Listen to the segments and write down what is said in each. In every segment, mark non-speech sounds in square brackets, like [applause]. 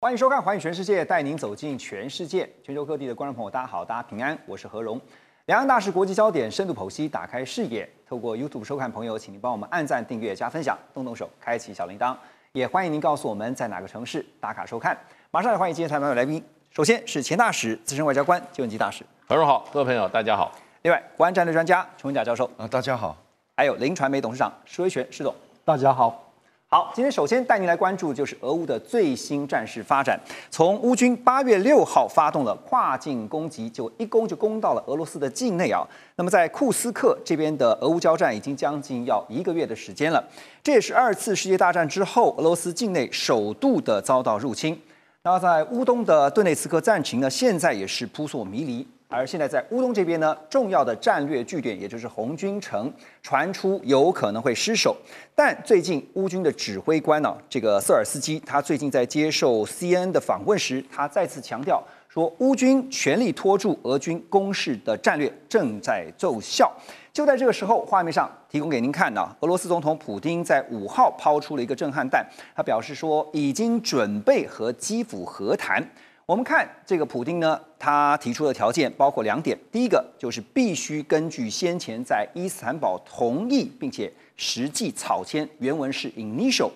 欢迎收看《环宇全世界》，带您走进全世界，全球各地的观众朋友，大家好，大家平安，我是何荣。两岸大事国际焦点深度剖析，打开视野。透过 YouTube 收看朋友，请您帮我们按赞、订阅、加分享，动动手，开启小铃铛。也欢迎您告诉我们在哪个城市打卡收看。马上来欢迎今天台满的来宾，首先是前大使、资深外交官、旧文吉大使何荣好，各位朋友大家好。另外，国安战略专家陈文甲教授啊，大家好。还有林传媒董事长施威权施董，大家好。好，今天首先带您来关注就是俄乌的最新战事发展。从乌军八月六号发动了跨境攻击，就一攻就攻到了俄罗斯的境内啊。那么在库斯克这边的俄乌交战已经将近要一个月的时间了，这也是二次世界大战之后俄罗斯境内首度的遭到入侵。那在乌东的顿内茨克战情呢，现在也是扑朔迷离。而现在在乌东这边呢，重要的战略据点，也就是红军城，传出有可能会失守。但最近乌军的指挥官呢，这个瑟尔斯基，他最近在接受 C N n 的访问时，他再次强调说，乌军全力拖住俄军攻势的战略正在奏效。就在这个时候，画面上提供给您看呢，俄罗斯总统普京在五号抛出了一个震撼弹，他表示说，已经准备和基辅和谈。我们看这个普京呢，他提出的条件包括两点：第一个就是必须根据先前在伊斯坦堡同意并且实际草签（原文是 initial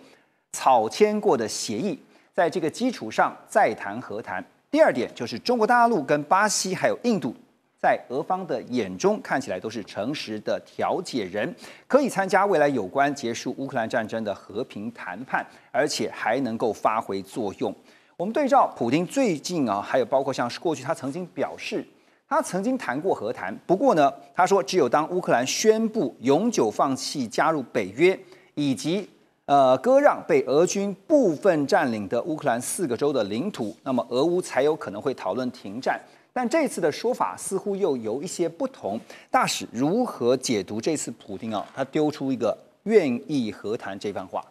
草签过的协议）在这个基础上再谈和谈；第二点就是中国大陆、跟巴西还有印度，在俄方的眼中看起来都是诚实的调解人，可以参加未来有关结束乌克兰战争的和平谈判，而且还能够发挥作用。我们对照普京最近啊，还有包括像是过去他曾经表示，他曾经谈过和谈。不过呢，他说只有当乌克兰宣布永久放弃加入北约，以及呃割让被俄军部分占领的乌克兰四个州的领土，那么俄乌才有可能会讨论停战。但这次的说法似乎又有一些不同。大使如何解读这次普京啊？他丢出一个愿意和谈这番话？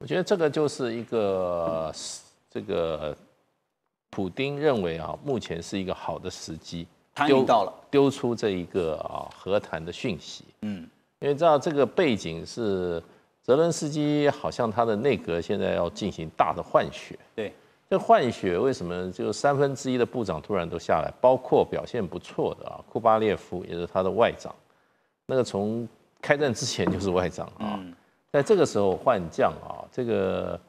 我觉得这个就是一个。这个普丁认为啊，目前是一个好的时机，丢到了丢出这一个啊和谈的讯息。嗯，因为知道这个背景是泽伦斯基，好像他的内阁现在要进行大的换血。对，这换血为什么？就三分之一的部长突然都下来，包括表现不错的啊，库巴列夫也是他的外长，那个从开战之前就是外长啊。在这个时候换将啊，这个。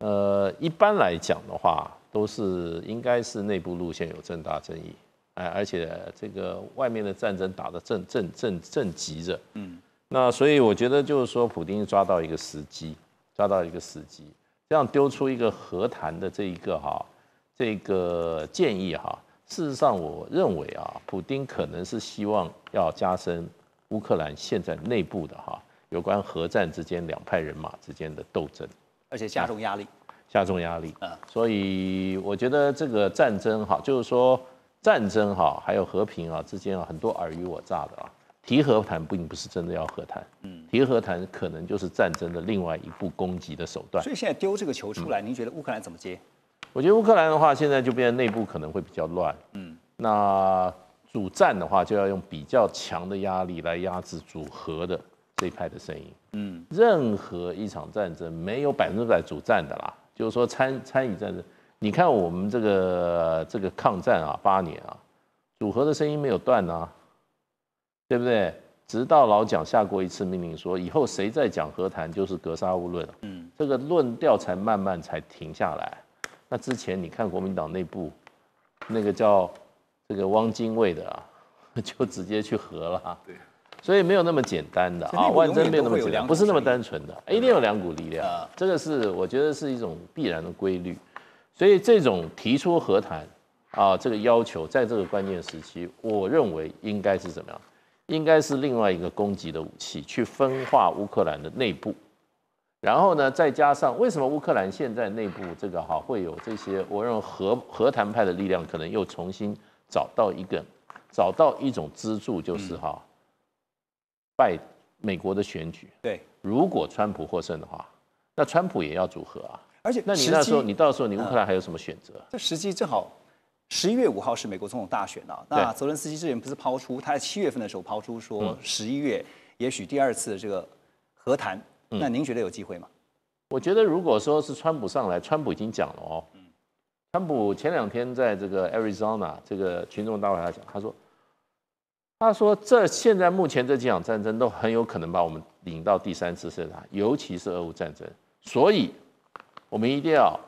呃，一般来讲的话，都是应该是内部路线有重大争议，哎，而且这个外面的战争打得正正正正急着，嗯，那所以我觉得就是说，普京抓到一个时机，抓到一个时机，这样丢出一个和谈的这一个哈，这个建议哈，事实上，我认为啊，普京可能是希望要加深乌克兰现在内部的哈，有关核战之间两派人马之间的斗争。而且加重压力，加重压力。嗯，所以我觉得这个战争哈，就是说战争哈，还有和平啊之间啊很多尔虞我诈的啊。提和谈并不是真的要和谈，嗯，提和谈可能就是战争的另外一步攻击的手段。所以现在丢这个球出来，您觉得乌克兰怎么接？我觉得乌克兰的话，现在就变得内部可能会比较乱。嗯，那主战的话，就要用比较强的压力来压制主和的这一派的声音。嗯，任何一场战争没有百分之百主战的啦，就是说参参与战争，你看我们这个这个抗战啊，八年啊，组合的声音没有断啊，对不对？直到老蒋下过一次命令，说以后谁再讲和谈就是格杀勿论，嗯，这个论调才慢慢才停下来。那之前你看国民党内部那个叫这个汪精卫的啊，[laughs] 就直接去和了，对。所以没有那么简单的啊，万真没有那么简单，不是那么单纯的，一定有两股力量，这个是我觉得是一种必然的规律。所以这种提出和谈啊，这个要求在这个关键时期，我认为应该是怎么样？应该是另外一个攻击的武器，去分化乌克兰的内部。然后呢，再加上为什么乌克兰现在内部这个哈会有这些？我认为和和谈派的力量可能又重新找到一个，找到一种支柱，就是哈。拜美国的选举，对，如果川普获胜的话，那川普也要组合啊，而且，那你那时候，你到时候，你乌克兰还有什么选择？这时机正好，十一月五号是美国总统大选呢。那泽连斯基之前不是抛出，他在七月份的时候抛出说，十一月也许第二次这个和谈，那您觉得有机会吗？我觉得如果说是川普上来，川普已经讲了哦，川普前两天在这个 Arizona 这个群众大会上讲，他说。他说：“这现在目前这几场战争都很有可能把我们引到第三次世界大战，尤其是俄乌战争。所以，我们一定要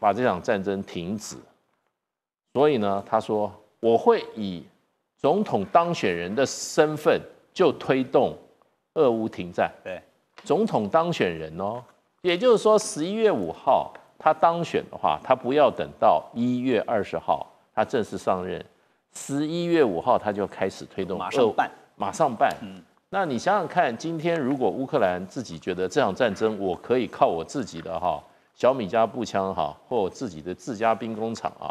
把这场战争停止。所以呢，他说我会以总统当选人的身份就推动俄乌停战。对，总统当选人哦，也就是说十一月五号他当选的话，他不要等到一月二十号他正式上任。”十一月五号，他就开始推动，马上办，马上办。嗯，那你想想看，今天如果乌克兰自己觉得这场战争我可以靠我自己的哈小米加步枪哈，或我自己的自家兵工厂啊，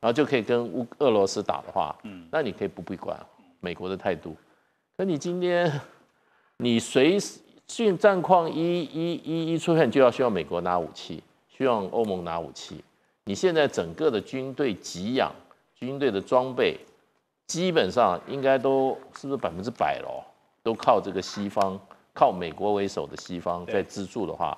然后就可以跟乌俄罗斯打的话，嗯，那你可以不必管美国的态度。可你今天你随时战况一一一一出现，就要需要美国拿武器，需要欧盟拿武器。你现在整个的军队给养。军队的装备基本上应该都是不是百分之百咯，都靠这个西方，靠美国为首的西方在资助的话，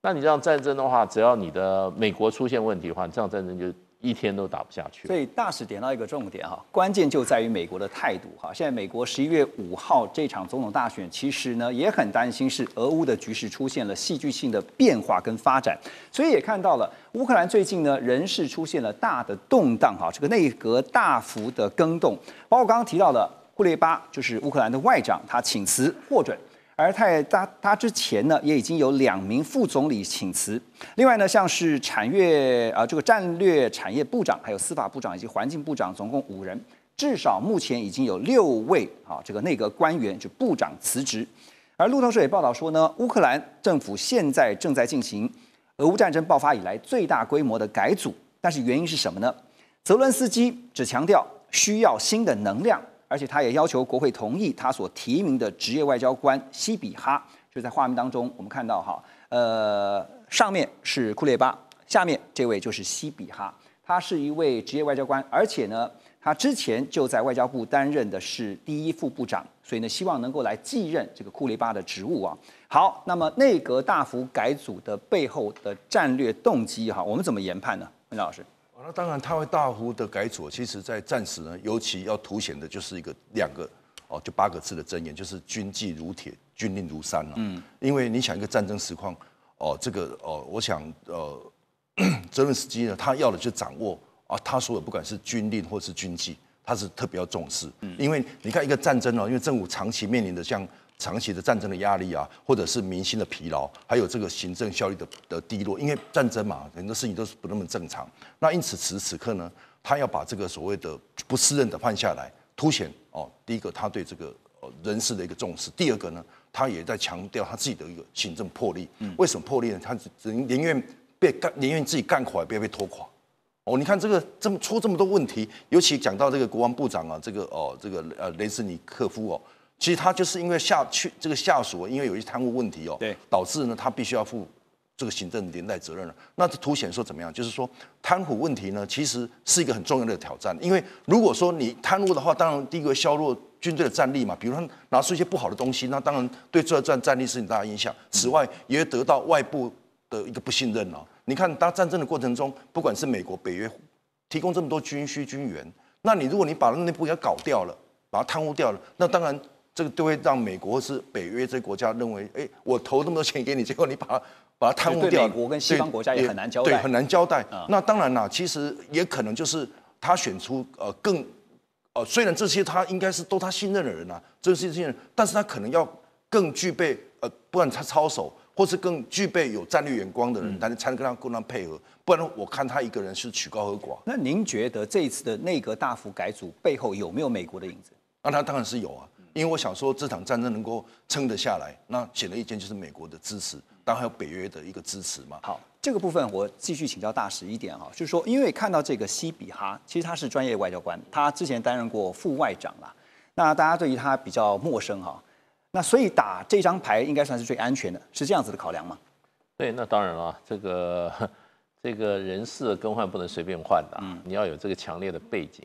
那你这样战争的话，只要你的美国出现问题的话，你这样战争就。一天都打不下去。所以大使点到一个重点哈，关键就在于美国的态度哈。现在美国十一月五号这场总统大选，其实呢也很担心是俄乌的局势出现了戏剧性的变化跟发展，所以也看到了乌克兰最近呢人事出现了大的动荡哈，这个内阁大幅的更动，包括刚刚提到的库列巴就是乌克兰的外长，他请辞获准。而泰他他之前呢，也已经有两名副总理请辞。另外呢，像是产业啊这个战略产业部长，还有司法部长以及环境部长，总共五人，至少目前已经有六位啊这个内阁官员就部长辞职。而路透社也报道说呢，乌克兰政府现在正在进行俄乌战争爆发以来最大规模的改组。但是原因是什么呢？泽伦斯基只强调需要新的能量。而且他也要求国会同意他所提名的职业外交官西比哈。就在画面当中，我们看到哈，呃，上面是库列巴，下面这位就是西比哈。他是一位职业外交官，而且呢，他之前就在外交部担任的是第一副部长，所以呢，希望能够来继任这个库列巴的职务啊。好，那么内阁大幅改组的背后的战略动机哈，我们怎么研判呢？文亮老师？那当然，他会大幅的改左。其实，在战时呢，尤其要凸显的就是一个两个哦，就八个字的箴言，就是“军纪如铁，军令如山”了。嗯，因为你想一个战争实况，哦，这个哦，我想呃，[coughs] 泽伦斯基呢，他要的就掌握啊，他说的不管是军令或是军纪，他是特别要重视。嗯，因为你看一个战争哦，因为政府长期面临的像。长期的战争的压力啊，或者是民心的疲劳，还有这个行政效率的的低落，因为战争嘛，很多事情都是不那么正常。那因此，此时此刻呢，他要把这个所谓的不适任的判下来，凸显哦，第一个他对这个人事的一个重视，第二个呢，他也在强调他自己的一个行政魄力。为什么魄力呢？他只宁愿被干，宁愿自己干垮，不要被拖垮。哦，你看这个这么出这么多问题，尤其讲到这个国防部长啊，这个哦，这个呃，雷斯尼克夫哦。其实他就是因为下去这个下属，因为有一些贪污问题哦，对，导致呢他必须要负这个行政连带责任了。那这凸显说怎么样？就是说贪腐问题呢，其实是一个很重要的挑战。因为如果说你贪污的话，当然第一个削弱军队的战力嘛。比如说拿出一些不好的东西，那当然对作战战力是很大的影响。此外，也会得到外部的一个不信任哦。你看当战争的过程中，不管是美国、北约提供这么多军需军援，那你如果你把内部给搞掉了，把它贪污掉了，那当然。这个都会让美国或是北约这些国家认为诶我投那么多钱给你结果你把它 [laughs] 把它贪污掉美国跟西方国家也很难交代对很难交代那当然啦，其实也可能就是他选出呃更呃虽然这些他应该是都他信任的人呐这是信任但是他可能要更具备呃不管他操守或是更具备有战略眼光的人才能才能跟他跟他配合不然我看他一个人是曲高和寡那您觉得这一次的内阁大幅改组背后有没有美国的影子那他当然是有啊因为我想说，这场战争能够撑得下来，那显而易见就是美国的支持，当然还有北约的一个支持嘛。好，这个部分我继续请教大使一点哈，就是说，因为看到这个西比哈，其实他是专业外交官，他之前担任过副外长啦，那大家对于他比较陌生哈，那所以打这张牌应该算是最安全的，是这样子的考量吗？对，那当然了，这个 [laughs] 这个人事更换不能随便换的，嗯，你要有这个强烈的背景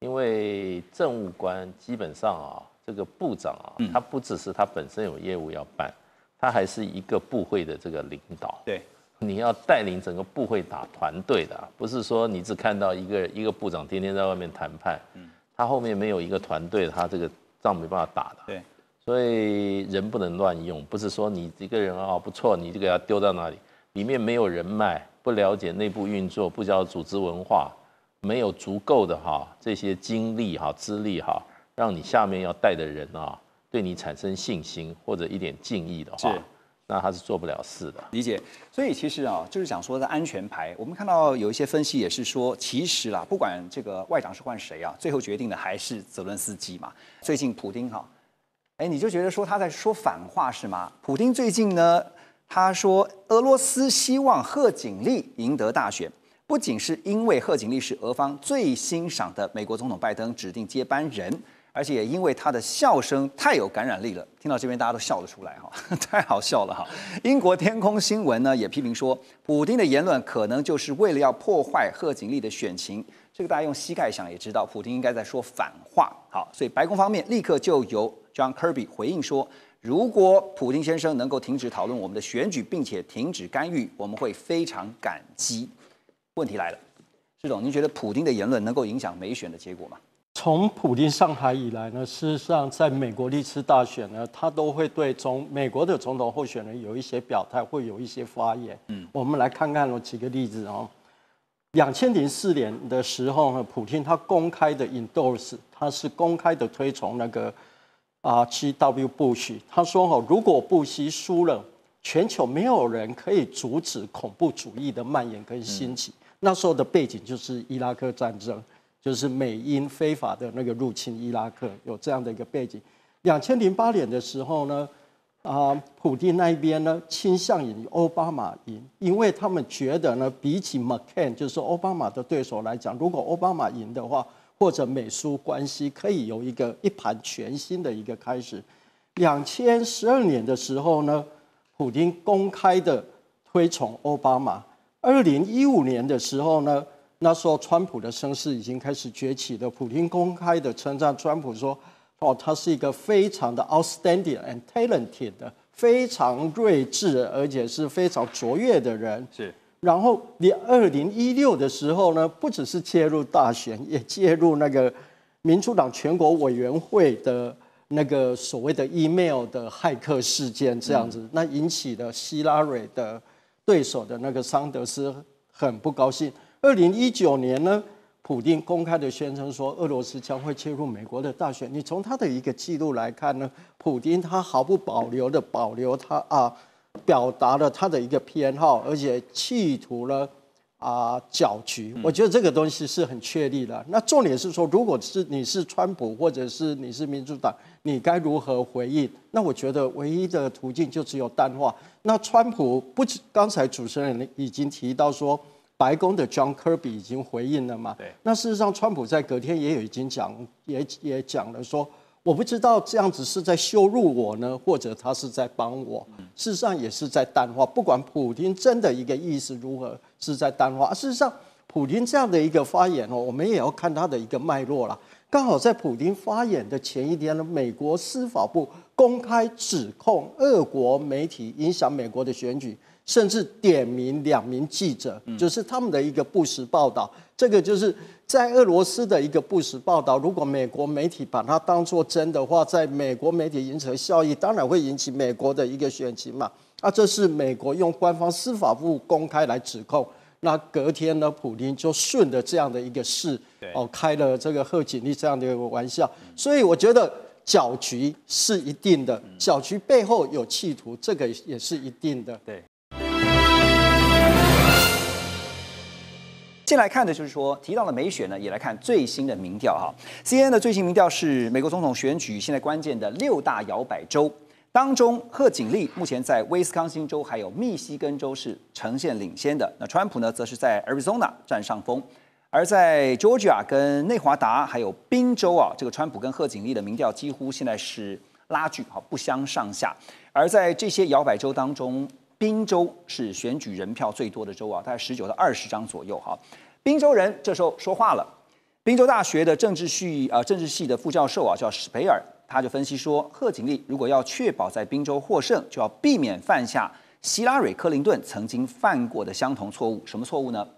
因为政务官基本上啊。这个部长啊，他不只是他本身有业务要办，他还是一个部会的这个领导。对，你要带领整个部会打团队的，不是说你只看到一个一个部长天天在外面谈判。嗯，他后面没有一个团队，他这个仗没办法打的。对，所以人不能乱用，不是说你一个人啊不错，你就给他丢到哪里，里面没有人脉，不了解内部运作，不知道组织文化，没有足够的哈这些精力哈资历哈。让你下面要带的人啊，对你产生信心或者一点敬意的话，那他是做不了事的。理解。所以其实啊，就是讲说在安全牌，我们看到有一些分析也是说，其实啦，不管这个外长是换谁啊，最后决定的还是泽伦斯基嘛。最近普京哈，哎，你就觉得说他在说反话是吗？普京最近呢，他说俄罗斯希望贺锦丽赢得大选，不仅是因为贺锦丽是俄方最欣赏的美国总统拜登指定接班人。而且也因为他的笑声太有感染力了，听到这边大家都笑了出来哈，[laughs] 太好笑了哈。英国天空新闻呢也批评说，普京的言论可能就是为了要破坏贺锦丽的选情，这个大家用膝盖想也知道，普京应该在说反话。好，所以白宫方面立刻就由 John Kirby 回应说，如果普京先生能够停止讨论我们的选举，并且停止干预，我们会非常感激。问题来了，施总，您觉得普京的言论能够影响美选的结果吗？从普京上台以来呢，事实上，在美国历次大选呢，他都会对总美国的总统候选人有一些表态，会有一些发言。嗯，我们来看看，我举个例子哦。两千零四年的时候呢，普京他公开的 endorse，他是公开的推崇那个啊 G W Bush，他说：“哦，如果布什输了，全球没有人可以阻止恐怖主义的蔓延跟兴起。”那时候的背景就是伊拉克战争。就是美英非法的那个入侵伊拉克有这样的一个背景。两千零八年的时候呢，啊，普京那边呢倾向于奥巴马赢，因为他们觉得呢，比起 McCain 就是奥巴马的对手来讲，如果奥巴马赢的话，或者美苏关系可以有一个一盘全新的一个开始。两千十二年的时候呢，普京公开的推崇奥巴马。二零一五年的时候呢。那时候，川普的声势已经开始崛起的。普京公开的称赞川普说：“哦，他是一个非常的 outstanding and talented，的，非常睿智而且是非常卓越的人。”是。然后，你二零一六的时候呢，不只是介入大选，也介入那个民主党全国委员会的那个所谓的 email 的骇客事件这样子，那引起了希拉蕊的对手的那个桑德斯很不高兴。二零一九年呢，普京公开的宣称说俄罗斯将会切入美国的大选。你从他的一个记录来看呢，普京他毫不保留的保留他啊，表达了他的一个偏好，而且企图呢啊搅局。我觉得这个东西是很确立的。那重点是说，如果是你是川普或者是你是民主党，你该如何回应？那我觉得唯一的途径就只有淡化。那川普不，刚才主持人已经提到说。白宫的 John Kirby 已经回应了嘛？那事实上，川普在隔天也有已经讲，也也讲了说，我不知道这样子是在羞辱我呢，或者他是在帮我。事实上也是在淡化，不管普京真的一个意思如何，是在淡化。事实上，普京这样的一个发言哦，我们也要看他的一个脉络了。刚好在普京发言的前一天呢，美国司法部公开指控俄国媒体影响美国的选举。甚至点名两名记者，就是他们的一个不实报道。这个就是在俄罗斯的一个不实报道。如果美国媒体把它当作真的话，在美国媒体引起效益，当然会引起美国的一个选情嘛。那这是美国用官方司法部公开来指控。那隔天呢，普京就顺着这样的一个事，哦，开了这个贺锦丽这样的一个玩笑。所以我觉得搅局是一定的，搅局背后有企图，这个也是一定的。对。先来看的就是说，提到了美选呢，也来看最新的民调哈。CNN 的最新民调是美国总统选举现在关键的六大摇摆州当中，贺锦丽目前在威斯康星州还有密西根州是呈现领先的，那川普呢则是在 Arizona 占上风，而在 Georgia 跟内华达还有宾州啊，这个川普跟贺锦丽的民调几乎现在是拉锯哈，不相上下。而在这些摇摆州当中，宾州是选举人票最多的州啊，大概十九到二十张左右哈。宾州人这时候说话了，宾州大学的政治系啊，政治系的副教授啊叫史培尔，他就分析说，贺锦丽如果要确保在宾州获胜，就要避免犯下希拉蕊克林顿曾经犯过的相同错误。什么错误呢？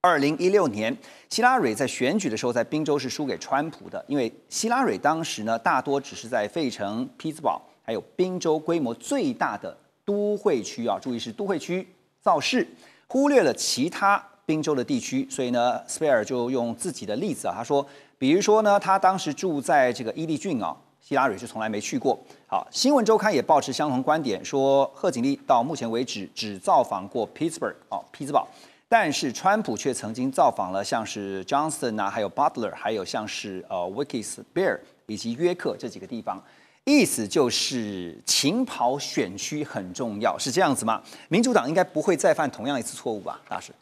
二零一六年，希拉蕊在选举的时候在宾州是输给川普的，因为希拉蕊当时呢，大多只是在费城、匹兹堡，还有宾州规模最大的。都会区啊，注意是都会区造势，忽略了其他宾州的地区，所以呢，Spear 就用自己的例子啊，他说，比如说呢，他当时住在这个伊利郡啊，希拉蕊是从来没去过。好，新闻周刊也保持相同观点，说贺锦丽到目前为止只造访过 Pittsburgh 啊，匹兹堡，但是川普却曾经造访了像是 Johnson 啊，还有 Butler，还有像是呃 w i c s i e a r 以及约克这几个地方。意思就是，跑选区很重要，是这样子吗？民主党应该不会再犯同样一次错误吧，大师？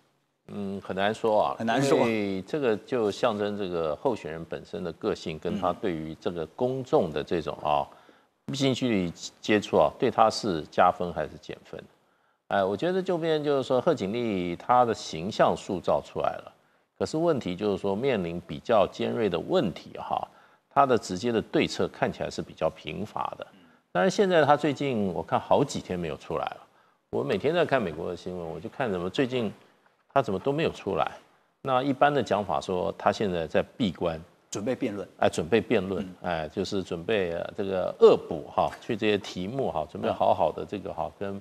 嗯，很难说啊，很难说。所以这个就象征这个候选人本身的个性，跟他对于这个公众的这种啊近距离接触啊，对他是加分还是减分？哎，我觉得就变就是说，贺锦丽她的形象塑造出来了，可是问题就是说面临比较尖锐的问题哈。他的直接的对策看起来是比较贫乏的，但是现在他最近我看好几天没有出来了。我每天在看美国的新闻，我就看怎么最近他怎么都没有出来。那一般的讲法说他现在在闭关，准备辩论，哎，准备辩论，哎，就是准备这个恶补哈，去这些题目哈，准备好好的这个哈跟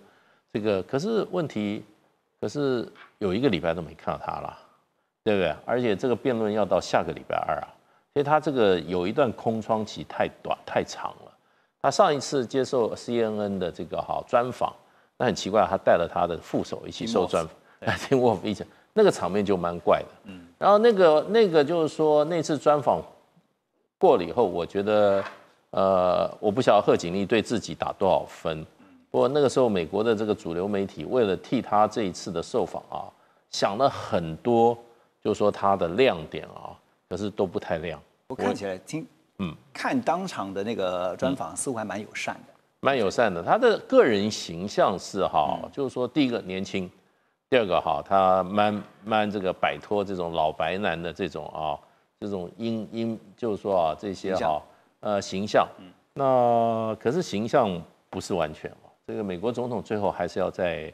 这个。可是问题，可是有一个礼拜都没看到他了，对不对？而且这个辩论要到下个礼拜二啊。所以他这个有一段空窗期太短太长了。他上一次接受 CNN 的这个哈专访，那很奇怪，他带了他的副手一起受专访。听我们一讲，那个场面就蛮怪的。嗯。然后那个那个就是说那次专访过了以后，我觉得呃，我不晓得贺锦丽对自己打多少分。不过那个时候美国的这个主流媒体为了替他这一次的受访啊，想了很多，就是说他的亮点啊。可是都不太亮，我看起来挺嗯，看当场的那个专访，似乎还蛮友善的，蛮友善的。他的个人形象是哈，就是说，第一个年轻，第二个哈，他慢慢这个摆脱这种老白男的这种啊，这种阴阴，就是说啊，这些哈呃形象。嗯，那可是形象不是完全哦，这个美国总统最后还是要在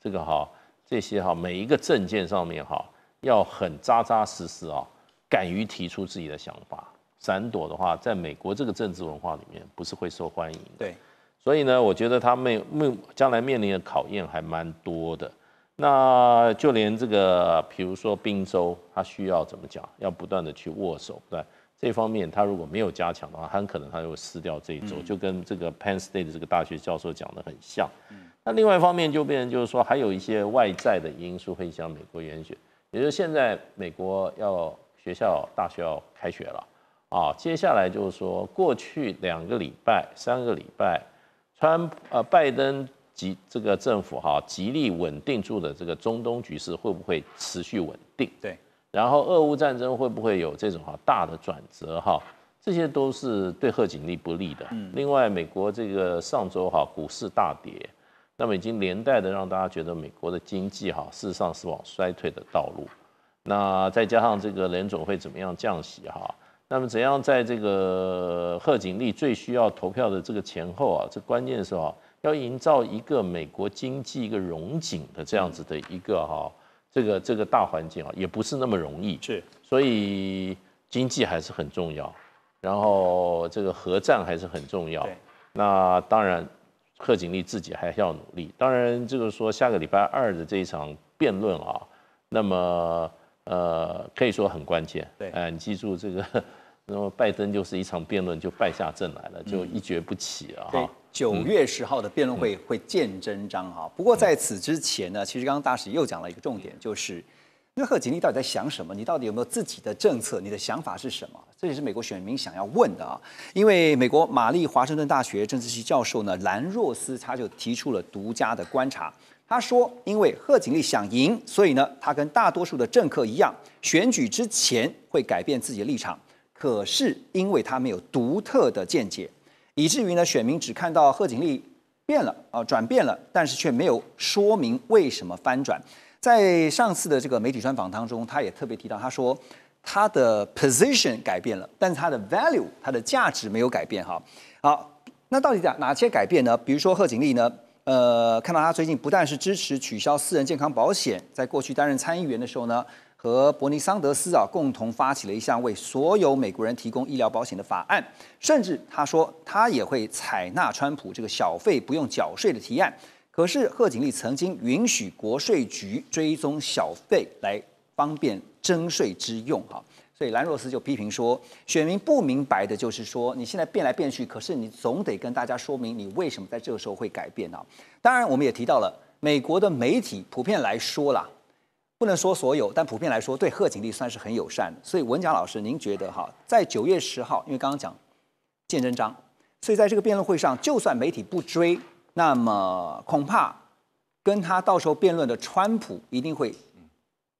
这个哈这些哈每一个证件上面哈要很扎扎实实啊。敢于提出自己的想法，闪躲的话，在美国这个政治文化里面，不是会受欢迎的。对，所以呢，我觉得他面面将来面临的考验还蛮多的。那就连这个，比如说宾州，他需要怎么讲？要不断的去握手，对这方面他如果没有加强的话，很可能他就会失掉这一周。就跟这个 Penn State 的这个大学教授讲的很像。那另外一方面，就变成就是说，还有一些外在的因素会影响美国选举，也就是现在美国要。学校大学要开学了啊，接下来就是说，过去两个礼拜、三个礼拜，川呃拜登及这个政府哈极力稳定住的这个中东局势会不会持续稳定？对，然后俄乌战争会不会有这种哈大的转折哈？这些都是对贺锦丽不利的。另外，美国这个上周哈股市大跌，那么已经连带的让大家觉得美国的经济哈事实上是往衰退的道路。那再加上这个联总会怎么样降息哈？那么怎样在这个贺锦丽最需要投票的这个前后啊，这关键是时候要营造一个美国经济一个融景的这样子的一个哈，这个这个大环境啊，也不是那么容易。是，所以经济还是很重要，然后这个核战还是很重要。那当然，贺锦丽自己还要努力。当然，就是说下个礼拜二的这一场辩论啊，那么。呃，可以说很关键。对，哎，你记住这个，[laughs] 那么拜登就是一场辩论就败下阵来了，就一蹶不起了。对，九月十号的辩论会会见真章哈。不过在此之前呢，其实刚刚大使又讲了一个重点，就是。那贺锦丽到底在想什么？你到底有没有自己的政策？你的想法是什么？这也是美国选民想要问的啊！因为美国玛丽华盛顿大学政治系教授呢兰若斯，他就提出了独家的观察。他说，因为贺锦丽想赢，所以呢，他跟大多数的政客一样，选举之前会改变自己的立场。可是，因为他没有独特的见解，以至于呢，选民只看到贺锦丽变了啊，转变了，但是却没有说明为什么翻转。在上次的这个媒体专访当中，他也特别提到，他说他的 position 改变了，但他的 value，他的价值没有改变哈。好，那到底讲哪些改变呢？比如说贺锦丽呢，呃，看到他最近不但是支持取消私人健康保险，在过去担任参议员的时候呢，和伯尼桑德斯啊共同发起了一项为所有美国人提供医疗保险的法案，甚至他说他也会采纳川普这个小费不用缴税的提案。可是贺锦丽曾经允许国税局追踪小费来方便征税之用，哈，所以兰若斯就批评说，选民不明白的就是说，你现在变来变去，可是你总得跟大家说明你为什么在这个时候会改变啊。当然，我们也提到了美国的媒体普遍来说啦，不能说所有，但普遍来说对贺锦丽算是很友善。所以文佳老师，您觉得哈，在九月十号，因为刚刚讲见真章，所以在这个辩论会上，就算媒体不追。那么恐怕跟他到时候辩论的川普一定会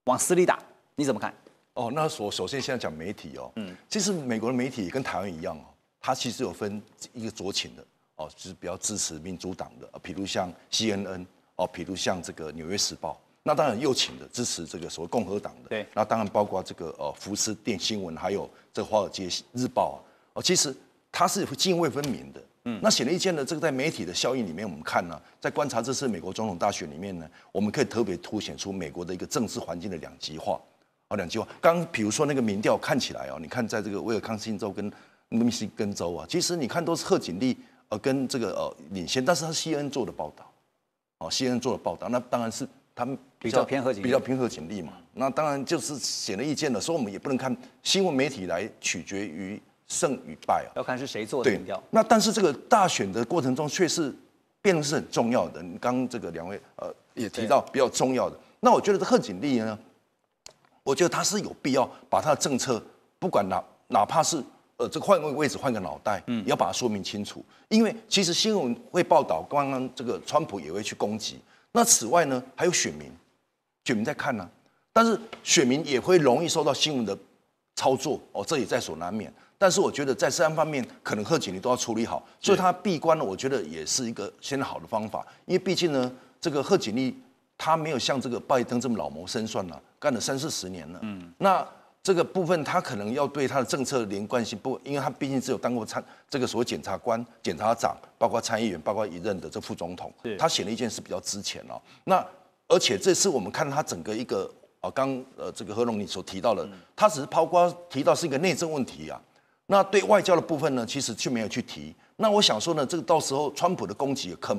往死里打，你怎么看？哦，那首首先在讲媒体哦，嗯，其实美国的媒体跟台湾一样哦，它其实有分一个酌情的哦，就是比较支持民主党的，呃，比如像 C N N 哦，比如像这个纽约时报，那当然又请的支持这个所谓共和党的，对，那当然包括这个呃福斯电新闻，还有这华尔街日报啊，哦，其实。它是泾渭分明的，嗯，那显而易见的，这个在媒体的效应里面，我们看呢，在观察这次美国总统大选里面呢，我们可以特别凸显出美国的一个政治环境的两极化，哦，两极化。刚比如说那个民调看起来哦，你看在这个威尔康辛州跟密西根州啊，其实你看都是贺锦丽呃跟这个呃领先，但是他 CNN 做的报道，哦，CNN 做的报道，那当然是他们比较偏贺锦比较偏贺锦丽嘛，那当然就是显而易见的，所以我们也不能看新闻媒体来取决于。胜与败啊，要看是谁做的决那但是这个大选的过程中，却是辩论是很重要的。你刚这个两位呃也提到比较重要的。那我觉得贺锦丽呢，我觉得他是有必要把他的政策，不管哪哪怕是呃这换个位置换个脑袋，嗯，要把它说明清楚。因为其实新闻会报道，刚刚这个川普也会去攻击。那此外呢，还有选民，选民在看呢，但是选民也会容易受到新闻的操作哦，这也在所难免。但是我觉得在三方面，可能贺锦丽都要处理好，所以他闭关了，我觉得也是一个先好的方法，因为毕竟呢，这个贺锦丽她没有像这个拜登这么老谋深算呐，干了三四十年了。嗯，那这个部分他可能要对他的政策连贯性不，因为他毕竟只有当过参这个所谓检察官、检察长，包括参议员，包括一任的这副总统，他写了一件事比较值钱哦。那而且这次我们看他整个一个啊，刚呃这个何龙你所提到的，他只是抛瓜提到是一个内政问题啊。那对外交的部分呢，其实却没有去提。那我想说呢，这个到时候川普的攻击可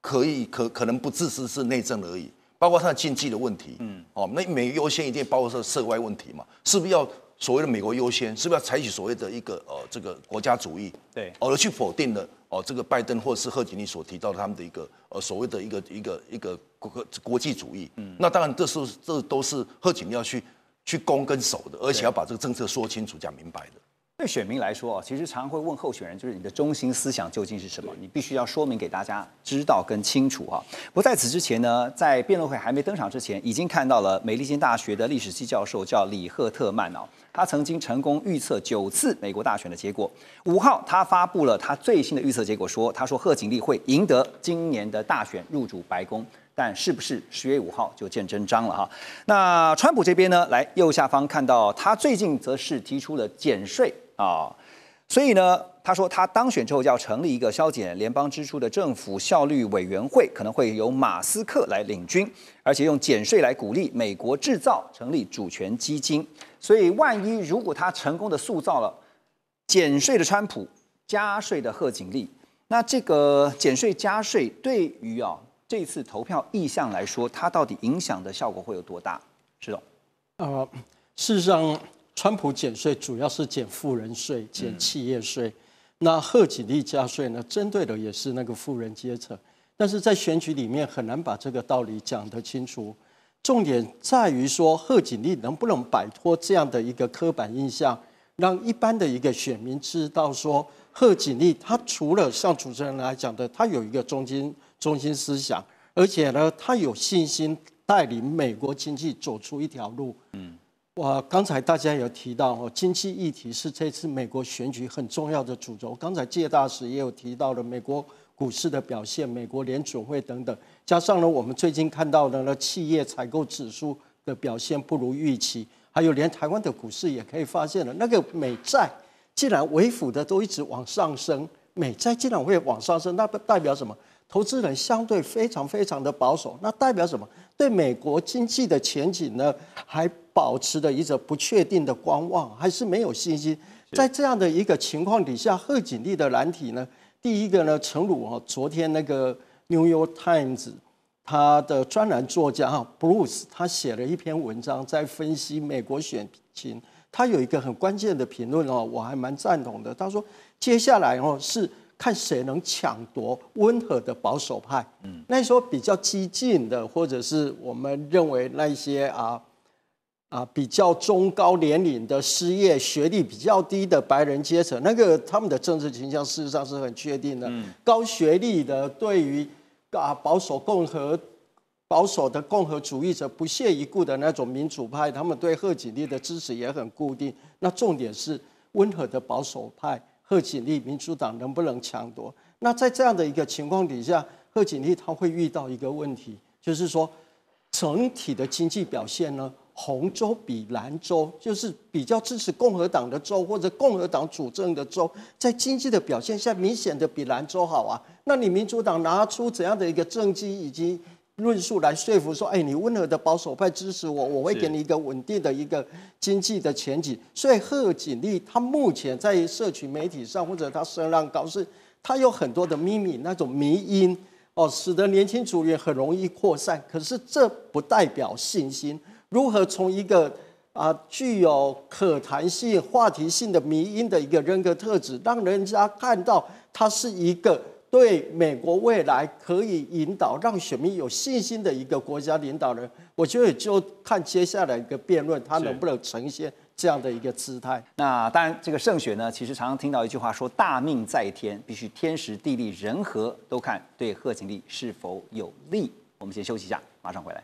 可以可可能不只是是内政而已，包括他的经济的问题，嗯，哦，那美优先一定包括是涉外问题嘛？是不是要所谓的美国优先？是不是要采取所谓的一个呃这个国家主义？对，而去否定了哦这个拜登或者是贺锦丽所提到他们的一个呃所谓的一个一个一个国国际主义。嗯，那当然，这是这都是贺锦丽要去去攻跟守的，而且要把这个政策说清楚、讲明白的。对选民来说啊，其实常常会问候选人，就是你的中心思想究竟是什么？你必须要说明给大家知道跟清楚啊。不在此之前呢，在辩论会还没登场之前，已经看到了美利坚大学的历史系教授叫李赫特曼啊，他曾经成功预测九次美国大选的结果。五号他发布了他最新的预测结果，说他说贺锦丽会赢得今年的大选，入主白宫，但是不是十月五号就见真章了哈？那川普这边呢，来右下方看到他最近则是提出了减税。啊，所以呢，他说他当选之后要成立一个削减联邦支出的政府效率委员会，可能会由马斯克来领军，而且用减税来鼓励美国制造，成立主权基金。所以，万一如果他成功的塑造了减税的川普、加税的贺锦丽，那这个减税加税对于啊这次投票意向来说，它到底影响的效果会有多大？石总，呃，事实上。川普减税主要是减富人税、减企业税，那贺锦丽加税呢，针对的也是那个富人阶层。但是在选举里面很难把这个道理讲得清楚。重点在于说贺锦丽能不能摆脱这样的一个刻板印象，让一般的一个选民知道说贺锦丽他除了像主持人来讲的，他有一个中心中心思想，而且呢，他有信心带领美国经济走出一条路。嗯。我刚才大家有提到，哦，经济议题是这次美国选举很重要的主轴。刚才介大使也有提到的，美国股市的表现、美国联准会等等，加上呢，我们最近看到的呢，企业采购指数的表现不如预期，还有连台湾的股市也可以发现了，那个美债竟然为负的都一直往上升，美债竟然会往上升，那代表什么？投资人相对非常非常的保守，那代表什么？对美国经济的前景呢，还保持着一种不确定的观望，还是没有信心。在这样的一个情况底下，贺锦丽的难题呢，第一个呢，陈鲁哈，昨天那个《New York Times》他的专栏作家哈布鲁斯，他写了一篇文章在分析美国选情，他有一个很关键的评论哦，我还蛮赞同的。他说，接下来哦是。看谁能抢夺温和的保守派。嗯，那时候比较激进的，或者是我们认为那一些啊啊比较中高年龄的失业、学历比较低的白人阶层，那个他们的政治倾向事实上是很确定的。高学历的对于啊保守共和保守的共和主义者不屑一顾的那种民主派，他们对贺锦丽的支持也很固定。那重点是温和的保守派。贺锦丽民主党能不能抢夺？那在这样的一个情况底下，贺锦丽他会遇到一个问题，就是说整体的经济表现呢，红州比蓝州，就是比较支持共和党的州或者共和党主政的州，在经济的表现下明显的比蓝州好啊。那你民主党拿出怎样的一个政绩以及论述来说服说，哎，你温和的保守派支持我，我会给你一个稳定的一个经济的前景。所以贺锦丽她目前在社群媒体上或者她声浪高，是她有很多的秘密那种迷因哦，使得年轻族人很容易扩散。可是这不代表信心。如何从一个啊具有可谈性话题性的迷因的一个人格特质，让人家看到他是一个？对美国未来可以引导让选民有信心的一个国家领导人，我觉得就看接下来一个辩论他能不能呈现这样的一个姿态。那当然，这个胜选呢，其实常常听到一句话说“大命在天”，必须天时地利人和都看对贺锦丽是否有利。我们先休息一下，马上回来。